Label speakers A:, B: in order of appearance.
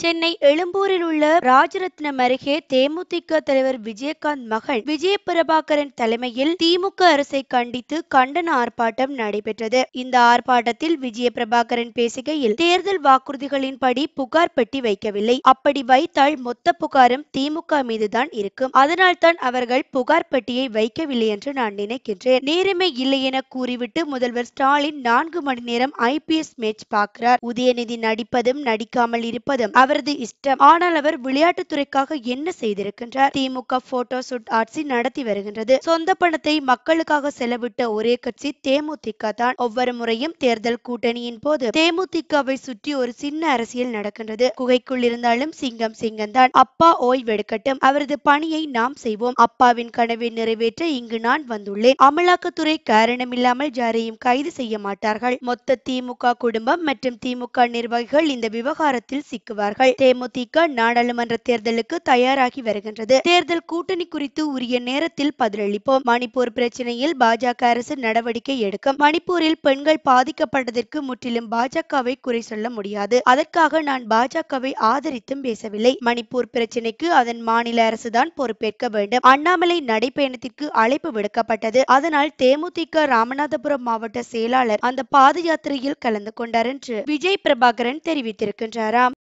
A: சென்னை எழும்பூரில் உள்ள ராஜரத்னம் அருகே தேமுதிக தலைவர் விஜயகாந்த் மகன் விஜய பிரபாகரன் தலைமையில் திமுக அரசை கண்டித்து கண்டன ஆர்ப்பாட்டம் நடைபெற்றது இந்த ஆர்ப்பாட்டத்தில் விஜய பிரபாகரன் பேசுகையில் தேர்தல் வாக்குறுதிகளின்படி புகார் பெட்டி வைக்கவில்லை அப்படி வைத்தால் மொத்த புகாரும் திமுக மீதுதான் இருக்கும் அதனால்தான் அவர்கள் புகார் பெட்டியை வைக்கவில்லை என்று நான் நினைக்கின்றேன் நேரமே இல்லை என கூறிவிட்டு முதல்வர் ஸ்டாலின் நான்கு மணி நேரம் ஐபிஎஸ் மேட்ச் பார்க்கிறார் உதயநிதி நடிப்பதும் நடிக்காமல் இருப்பதும் அவரது இஷ்டம் ஆனால் அவர் துறைக்காக என்ன செய்திருக்கின்றார் திமுக போட்டோ ஷூட் ஆட்சி நடத்தி வருகின்றது சொந்த பணத்தை மக்களுக்காக செலவிட்ட ஒரே கட்சி தேமுதிக தான் ஒவ்வொரு முறையும் தேர்தல் கூட்டணியின் போது தேமுதிகவை சுற்றி ஒரு சின்ன அரசியல் நடக்கின்றது குகைக்குள் இருந்தாலும் சிங்கம் சிங்கம் தான் அப்பா ஓய்வெடுக்கட்டும் அவரது பணியை நாம் செய்வோம் அப்பாவின் கனவை நிறைவேற்ற இங்கு நான் வந்துள்ளேன் அமலாக்கத்துறை காரணமில்லாமல் ஜாரையும் கைது செய்ய மாட்டார்கள் மொத்த திமுக குடும்பம் மற்றும் திமுக நிர்வாகிகள் இந்த விவகாரத்தில் சிக்குவார்கள் வருகின்றார்கள் தேமுதிக நாடாளுமன்ற தேர்தலுக்கு தயாராகி வருகின்றது தேர்தல் கூட்டணி குறித்து உரிய நேரத்தில் பதிலளிப்போம் மணிப்பூர் பிரச்சனையில் பாஜக அரசு நடவடிக்கை எடுக்கும் மணிப்பூரில் பெண்கள் பாதிக்கப்பட்டதற்கு முற்றிலும் பாஜகவை குறை சொல்ல முடியாது அதற்காக நான் பாஜகவை ஆதரித்தும் பேசவில்லை மணிப்பூர் பிரச்சனைக்கு அதன் மாநில அரசுதான் பொறுப்பேற்க வேண்டும் அண்ணாமலை நடைப்பயணத்திற்கு அழைப்பு விடுக்கப்பட்டது அதனால் தேமுதிக ராமநாதபுரம் மாவட்ட செயலாளர் அந்த பாத யாத்திரையில் கலந்து கொண்டார் என்று விஜய் பிரபாகரன் தெரிவித்திருக்கின்றாராம்